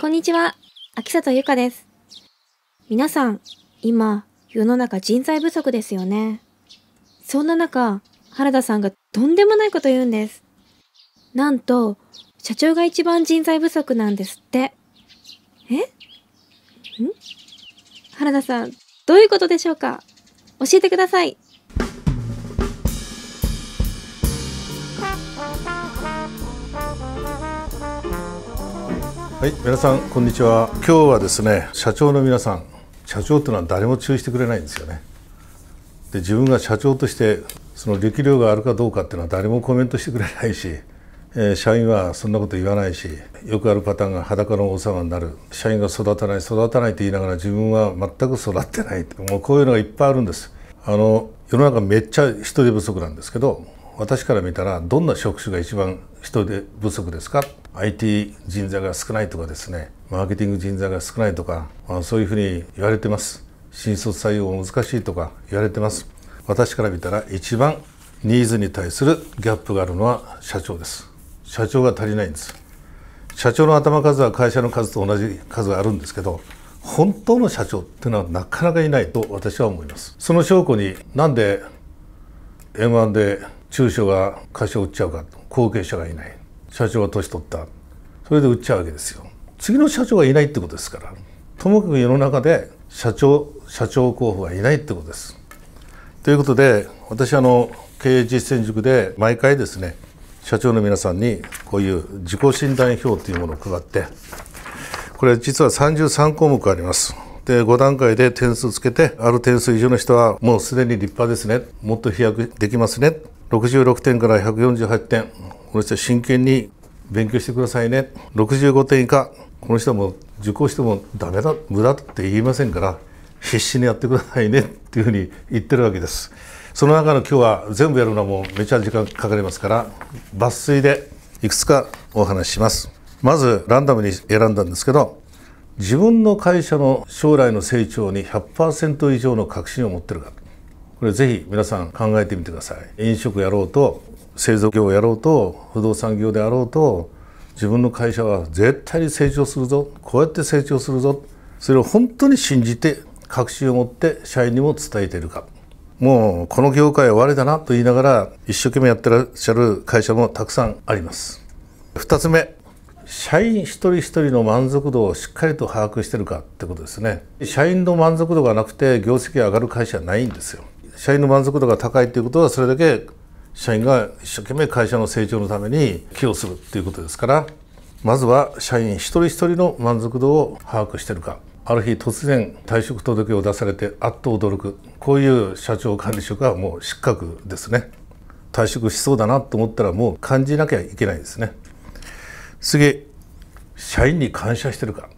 こんにちは、秋里ゆかです。皆さん、今、世の中人材不足ですよね。そんな中、原田さんがとんでもないこと言うんです。なんと、社長が一番人材不足なんですって。えん原田さん、どういうことでしょうか教えてください。はい、皆さんこんにちは。今日はですね、社長の皆さん、社長っていうのは誰も注意してくれないんですよね。で、自分が社長としてその力量があるかどうかっていうのは誰もコメントしてくれないし、え社員はそんなこと言わないし、よくあるパターンが裸の王様になる。社員が育たない育たないと言いながら自分は全く育ってないもうこういうのがいっぱいあるんです。あの世の中めっちゃ人手不足なんですけど、私から見たらどんな職種が一番人手不足ですか？IT 人材が少ないとかですねマーケティング人材が少ないとか、まあ、そういうふうに言われてます新卒採用難しいとか言われてます私から見たら一番ニーズに対するギャップがあるのは社長です社長が足りないんです社長の頭数は会社の数と同じ数があるんですけど本当の社長っていうのはなかなかいないと私は思いますその証拠になんで M1 で中小が会社を売っちゃうかと後継者がいない社長が年取ったそれで売っちゃうわけですよ次の社長がいないってことですからともかく世の中で社長社長候補がいないってことですということで私あの経営実践塾で毎回ですね社長の皆さんにこういう自己診断表というものを配ってこれ実は33項目ありますで5段階で点数つけてある点数以上の人はもうすでに立派ですねもっと飛躍できますね66点から148点この人は真剣に勉強してくださいね65点以下この人も受講してもダメだ無駄って言いませんから必死にやってくださいねっていうふうに言ってるわけですその中の今日は全部やるのはもうめちゃ時間かかりますから抜粋でいくつかお話ししますまずランダムに選んだんですけど自分の会社の将来の成長に100%以上の確信を持ってるかこれぜひ皆さん考えてみてください飲食やろうと製造業をやろうと不動産業であろうと自分の会社は絶対に成長するぞこうやって成長するぞそれを本当に信じて確信を持って社員にも伝えているかもうこの業界は終わりだなと言いながら一生懸命やってらっしゃる会社もたくさんあります2つ目社員一人一人の満足度をしっかりと把握してるかってことですね社員の満足度がなくて業績が上がる会社はないんですよ社員の満足度が高いということはそれだけ社員が一生懸命会社の成長のために寄与するということですからまずは社員一人一人の満足度を把握しているかある日突然退職届を出されてあっと驚くこういう社長管理職はもう失格ですね退職しそうだなと思ったらもう感じなきゃいけないですね次社員に感謝してるか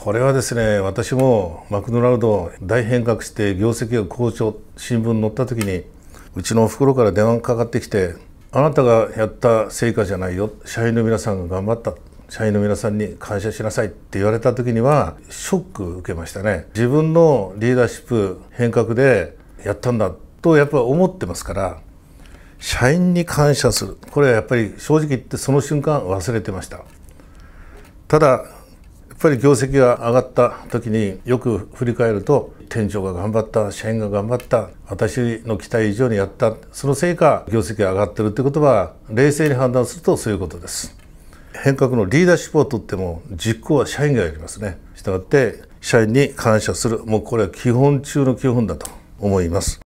これはですね私もマクドナルド大変革して業績が好調新聞載った時にうちのおふくろから電話がかかってきて「あなたがやった成果じゃないよ社員の皆さんが頑張った」社員の皆さんに感謝しなさいって言われた時にはショック受けましたね自分のリーダーシップ変革でやったんだとやっぱ思ってますから社員に感謝するこれはやっぱり正直言ってその瞬間忘れてましたただっぱり業績が上がった時によく振り返ると店長が頑張った社員が頑張った私の期待以上にやったそのせいか業績が上がってるってことは冷静に判断するとそういうことです変革のリーダーシップをとっても実行は社員がやりますねしたがって社員に感謝するもうこれは基本中の基本だと思います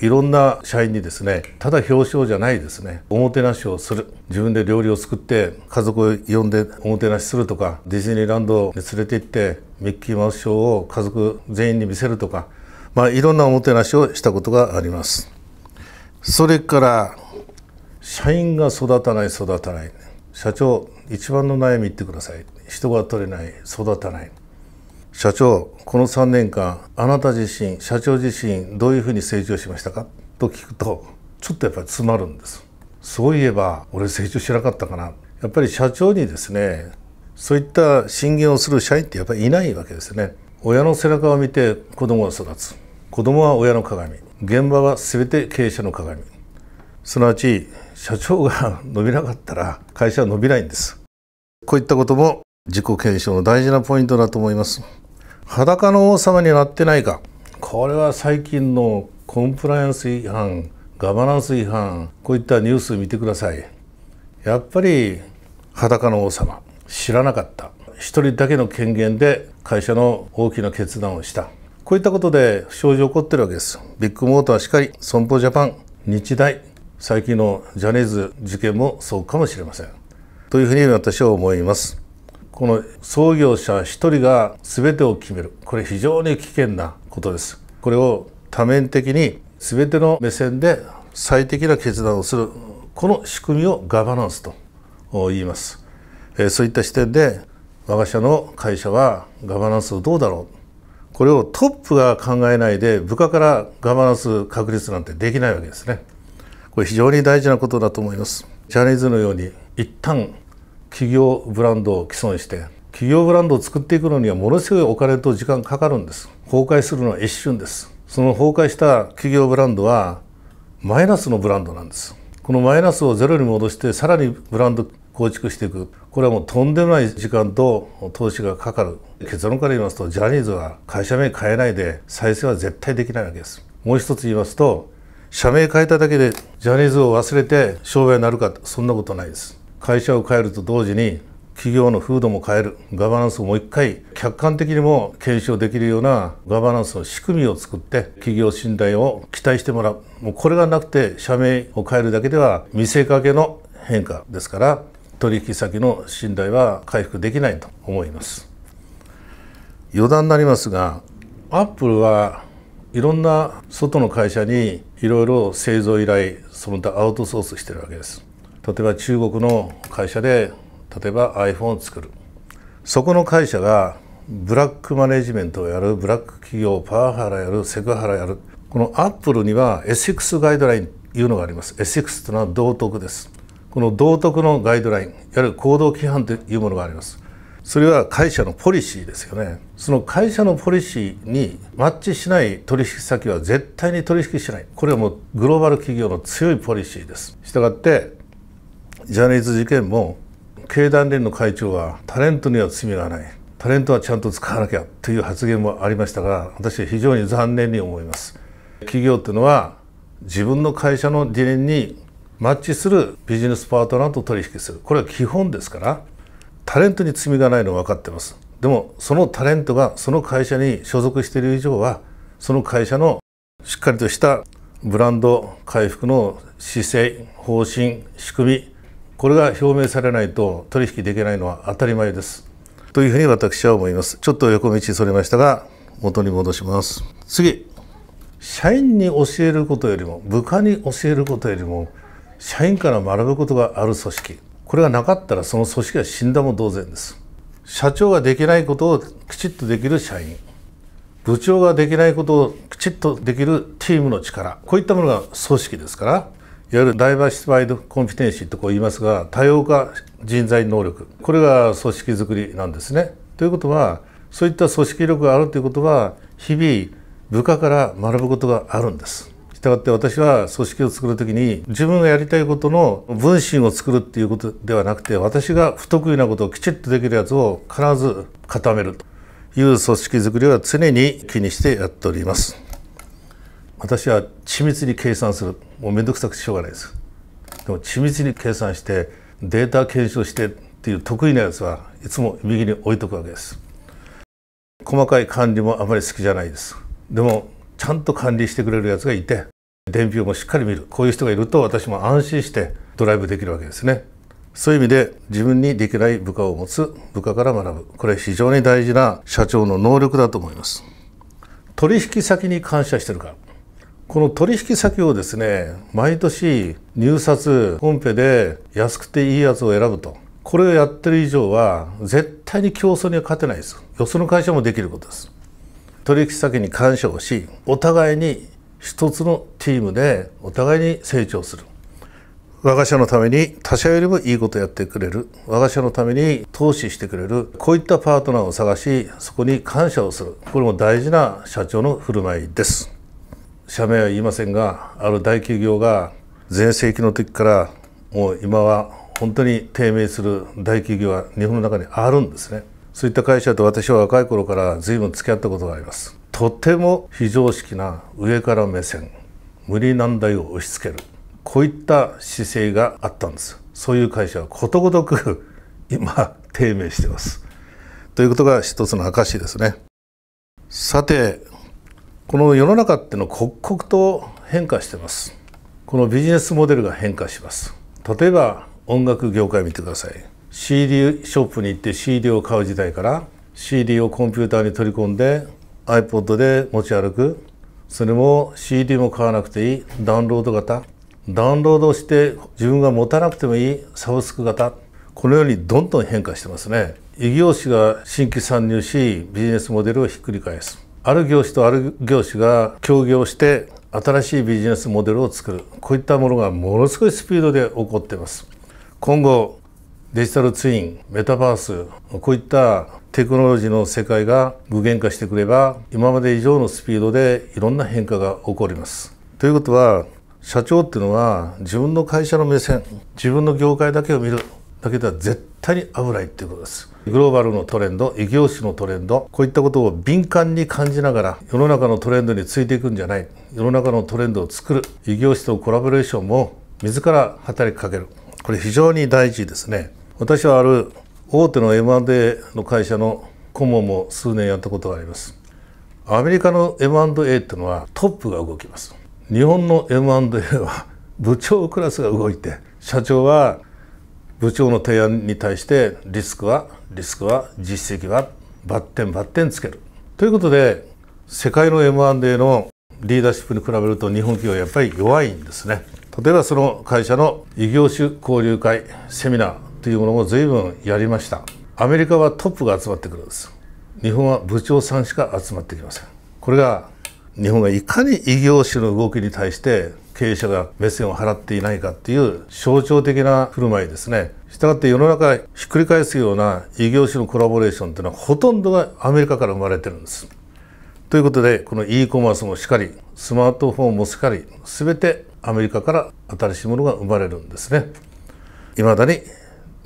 いろんな社員にですねただ表彰じゃないですねおもてなしをする自分で料理を作って家族を呼んでおもてなしするとかディズニーランドに連れて行ってミッキーマウスショーを家族全員に見せるとかまあいろんなおもてなしをしたことがありますそれから社員が育たない育たない社長一番の悩み言ってください人が取れない育たない社長この3年間あなた自身社長自身どういうふうに成長しましたかと聞くとちょっとやっぱり詰まるんですそういえば俺成長しなかったかなやっぱり社長にですねそういった進言をする社員ってやっぱりいないわけですね親の背中を見て子供は育つ子供は親の鏡現場は全て経営者の鏡すなわち社長が伸びなかったら会社は伸びないんですこういったことも自己検証の大事なポイントだと思います裸の王様になってないかこれは最近のコンプライアンス違反ガバナンス違反こういったニュース見てくださいやっぱり裸の王様知らなかった一人だけの権限で会社の大きな決断をしたこういったことで不祥事起こってるわけですビッグモーターしかり損保ジャパン日大最近のジャニーズ事件もそうかもしれませんというふうに私は思いますこの創業者1人が全てを決めるこれ非常に危険なことですこれを多面的に全ての目線で最適な決断をするこの仕組みをガバナンスと言います、えそういった視点で我が社の会社はガバナンスをどうだろうこれをトップが考えないで部下からガバナンス確立なんてできないわけですねこれ非常に大事なことだと思いますジャニーズのように一旦企業ブランドを既存して企業ブランドを作っていくのにはものすごいお金と時間かかるんです崩壊するのは一瞬ですその崩壊した企業ブランドはマイナスのブランドなんですこのマイナスをゼロに戻してさらにブランド構築していくこれはもうとんでもない時間と投資がかかる結論から言いますとジャニーズは会社名変えないで再生は絶対できないわけですもう一つ言いますと社名変えただけでジャニーズを忘れて商売になるかそんなことないです会社を変えると同時に企業の風土も変えるガバナンスをもう一回客観的にも検証できるようなガバナンスの仕組みを作って企業信頼を期待してもらうもうこれがなくて社名を変えるだけでは見せかけの変化ですから取引先の信頼は回復できないと思います余談になりますがアップルはいろんな外の会社にいろいろ製造依頼その他アウトソースしてるわけです例えば中国の会社で例えば iPhone を作るそこの会社がブラックマネジメントをやるブラック企業パワハラやるセクハラやるこのアップルにはエクスガイドラインというのがありますクスというのは道徳ですこの道徳のガイドラインいわゆる行動規範というものがありますそれは会社のポリシーですよねその会社のポリシーにマッチしない取引先は絶対に取引しないこれはもうグローバル企業の強いポリシーですしたがってジャニーズ事件も経団連の会長はタレントには罪がないタレントはちゃんと使わなきゃという発言もありましたが私は非常に残念に思います企業っていうのは自分の会社の理念にマッチするビジネスパートナーと取引するこれは基本ですからタレントに罪がないのは分かってますでもそのタレントがその会社に所属している以上はその会社のしっかりとしたブランド回復の姿勢方針仕組みこれが表明されないと取引できないのは当たり前ですというふうに私は思いますちょっと横道それましたが元に戻します次社員に教えることよりも部下に教えることよりも社員から学ぶことがある組織これがなかったらその組織は死んだも同然です社長ができないことをきちっとできる社員部長ができないことをきちっとできるチームの力こういったものが組織ですからいわゆるダイバーシティイドコンフィテンシーとこう言いますが多様化人材能力これが組織づくりなんですね。ということはそういった組織力があるということは日々部下から学ぶことがあるんです。したがって私は組織を作る時に自分がやりたいことの分身を作るっていうことではなくて私が不得意なことをきちっとできるやつを必ず固めるという組織づくりは常に気にしてやっております。私は緻密に計算するもう面倒くさくしょうがないですでも緻密に計算してデータ検証してっていう得意なやつはいつも右に置いとくわけです細かい管理もあまり好きじゃないですでもちゃんと管理してくれるやつがいて伝票もしっかり見るこういう人がいると私も安心してドライブできるわけですねそういう意味で自分にできない部下を持つ部下から学ぶこれ非常に大事な社長の能力だと思います取引先に感謝してるからこの取引先をですね毎年入札コンペで安くていいやつを選ぶとこれをやってる以上は絶対に競争には勝てないですよその会社もできることです取引先に感謝をしお互いに一つのチームでお互いに成長する我が社のために他社よりもいいことやってくれる我が社のために投資してくれるこういったパートナーを探しそこに感謝をするこれも大事な社長の振る舞いです。社名は言いませんがある大企業が全盛期の時からもう今は本当に低迷する大企業は日本の中にあるんですねそういった会社と私は若い頃から随分付き合ったことがありますとても非常識な上から目線無理難題を押し付けるこういった姿勢があったんですそういう会社はことごとく 今低迷してますということが一つの証ですねさてこの世の中っての刻々と変化してますこのビジネスモデルが変化します例えば音楽業界見てください CD ショップに行って CD を買う時代から CD をコンピューターに取り込んで iPod で持ち歩くそれも CD も買わなくていいダウンロード型ダウンロードして自分が持たなくてもいいサブスク型このようにどんどん変化してますね異業種が新規参入しビジネスモデルをひっくり返すある業種とある業種が協業して新しいビジネスモデルを作るこういったものがものすごいスピードで起こっています今後デジタルツインメタバースこういったテクノロジーの世界が具現化してくれば今まで以上のスピードでいろんな変化が起こりますということは社長っていうのは自分の会社の目線自分の業界だけを見るだけでは絶対に危ないっていうことですグローバルのトレンド異業種のトレンドこういったことを敏感に感じながら世の中のトレンドについていくんじゃない世の中のトレンドを作る異業種とコラボレーションも自ら働きかけるこれ非常に大事ですね私はある大手の M&A の会社の顧問も数年やったことがありますアメリカの M&A っていうのはトップが動きます日本の M&A は部長クラスが動いて社長は部長の提案に対してリスクはリスクは実績はバッテンバッテンつける。ということで世界の M&A のリーダーシップに比べると日本企業はやっぱり弱いんですね。例えばその会社の異業種交流会セミナーというものも随分やりました。アメリカはトップが集まってくるんです。日本は部長さんしか集まってきません。これが日本がいかに異業種の動きに対して経営者が目線を払っていないかっていう象徴的な振る舞いですね。したがって世の中ひっくり返すような異業種のコラボレーションというのはほとんどがアメリカから生まれてるんです。ということでこの e コマースもしかりスマートフォンもしかり全てアメリカから新しいものが生まれるんですね。未だに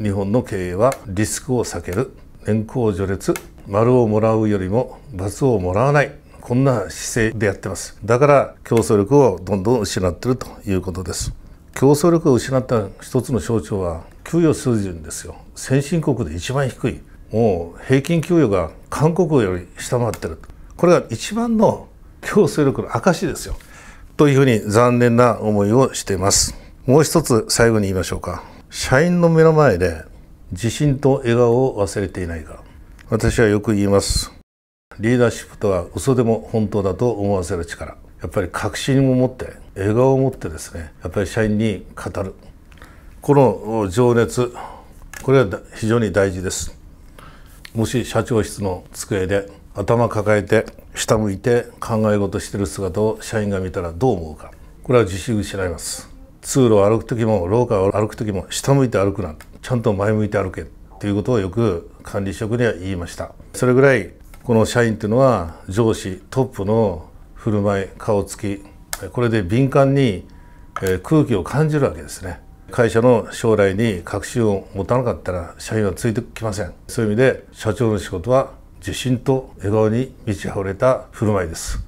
日本の経営はリスクを避ける年功序列丸をもらうよりも罰をもらわないこんな姿勢でやってますだから競争力をどんどん失っているということです競争力を失った一つの象徴は給与水準ですよ先進国で一番低いもう平均給与が韓国より下回ってるこれが一番の競争力の証ですよというふうに残念な思いをしていますもう一つ最後に言いましょうか社員の目の前で自信と笑顔を忘れていないか私はよく言いますリーダーシップとは嘘でも本当だと思わせる力やっぱり確信を持って笑顔を持ってですねやっぱり社員に語るこの情熱これは非常に大事ですもし社長室の机で頭抱えて下向いて考え事してる姿を社員が見たらどう思うかこれは自信失います通路を歩く時も廊下を歩く時も下向いて歩くなちゃんと前向いて歩けっていうことをよく管理職には言いましたそれぐらいこの社員というのは上司トップの振る舞い顔つきこれで敏感に空気を感じるわけですね会社の将来に確信を持たなかったら社員はついてきませんそういう意味で社長の仕事は自信と笑顔に満ち溢れた振る舞いです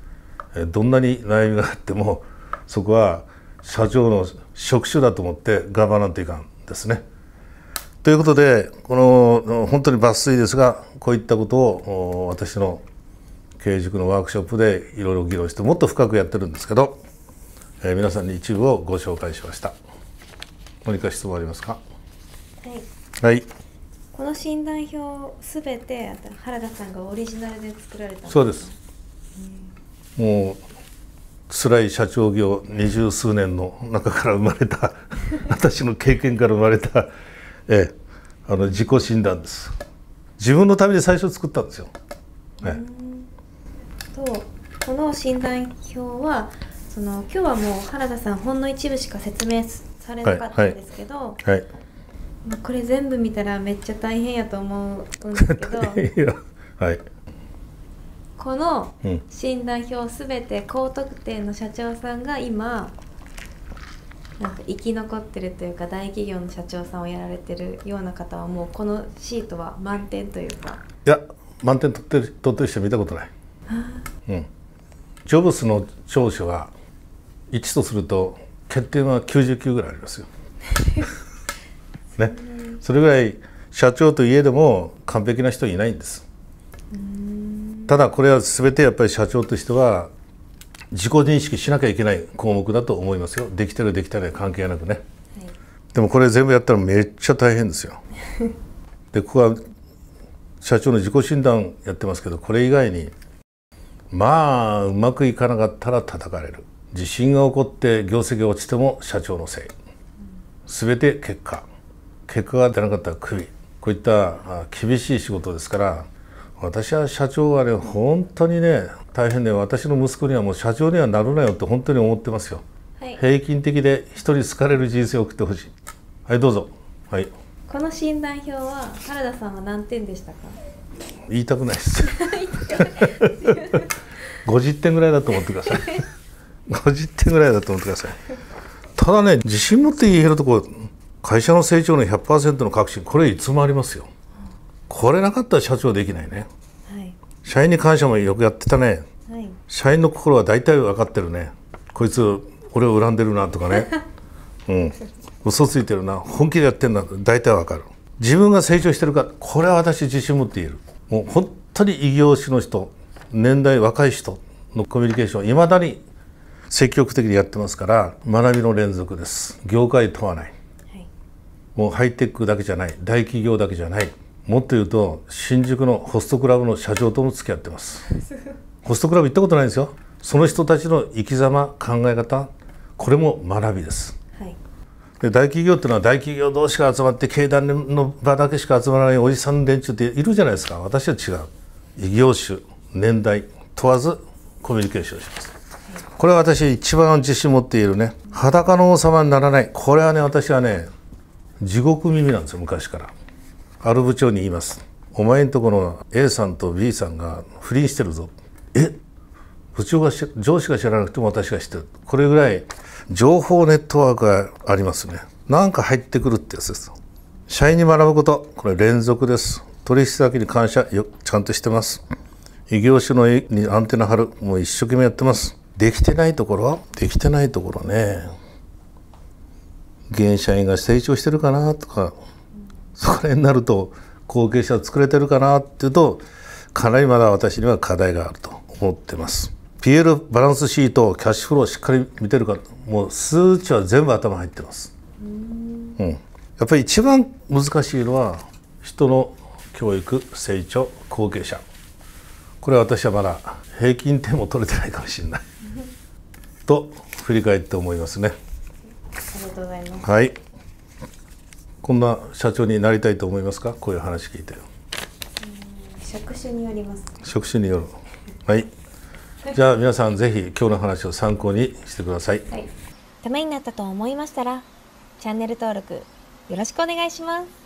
どんなに悩みがあってもそこは社長の職種だと思って頑張らんといかんですねということでこの本当に抜粋ですがこういったことを私の経営塾のワークショップでいろいろ議論してもっと深くやってるんですけど、えー、皆さんに一部をご紹介しました何か質問ありますかはい、はい、この診断表すべて原田さんがオリジナルで作られたそうです、うん、もう辛い社長業二十数年の中から生まれた 私の経験から生まれたええ、あの自己診断です自分のために最初作ったんですよ、えとこの診断表はその今日はもう原田さんほんの一部しか説明されなかったんですけど、はい、はいこれ全部見たらめっちゃ大変やと思うんですけど はいこの診断表すべて高得点の社長さんが今、なんか生き残ってるというか大企業の社長さんをやられてるような方はもうこのシートは満点というかいや満点取ってる取ってる人見たことない、うん、ジョブスの長所は1とすると欠点は99ぐらいありますよ ね、それぐらい社長といえども完璧な人いないんですただこれは全てやっぱり社長としては自己認識しなきゃいけない項目だと思いますよできてるできてない関係なくね、はい、でもこれ全部やったらめっちゃ大変ですよ でここは社長の自己診断やってますけどこれ以外にまあうまくいかなかったら叩かれる地震が起こって業績が落ちても社長のせい全て結果結果が出なかったらクビこういった厳しい仕事ですから私は社長はね本当にね大変で私の息子にはもう社長にはなるなよって本当に思ってますよ、はい、平均的で一人好かれる人生を送ってほしいはいどうぞはいこの診断表は原田さんは何点でしたか言いたくないです50点ぐらいだと思ってください五十点ぐらいだと思ってくださいただね自信持って言えるとこ会社の成長の100%の確信これいつもありますよこれなかったら社長できないね、はい、社員に感謝もよくやってたね、はい、社員の心は大体分かってるねこいつ俺を恨んでるなとかね うん嘘ついてるな本気でやってるな大体分かる自分が成長してるかこれは私自信持って言えるもう本当に異業種の人年代若い人のコミュニケーションいまだに積極的にやってますから学びの連続です業界問わない、はい、もうハイテクだけじゃない大企業だけじゃないもっと言うと新宿のホストクラブの社長とも付き合ってますホストクラブ行ったことないんですよその人たちの生き様考え方これも学びです、はい、で大企業っていうのは大企業同士が集まって経団連の場だけしか集まらないおじさん連中っているじゃないですか私は違う異業種年代問わずコミュニケーションしますこれは私一番自信持っているね裸の王様にならないこれはね私はね地獄耳なんですよ昔からある部長に言いますお前んとこの A さんと B さんが不倫してるぞえ部長が上司が知らなくても私が知ってるこれぐらい情報ネットワークがありますねなんか入ってくるってやつです社員に学ぶことこれ連続です取引先に感謝よちゃんとしてます異業種のにアンテナ張るもう一生懸命やってますできてないところはできてないところね現社員が成長してるかなとかそれになると後継者作れてるかなっていうとかなりまだ私には課題があると思ってます。PL バランスシートキャッシュフローしっかり見てるかもう数値は全部頭入ってます。うん、やっぱり一番難しいのは人の教育成長後継者これは私はまだ平均点も取れてないかもしれないと振り返って思いますね。ありがとうございます。はい。こんな社長になりたいと思いますかこういう話聞いて職種によります、ね、職種による はいじゃあ皆さんぜひ今日の話を参考にしてください、はい、ためになったと思いましたらチャンネル登録よろしくお願いします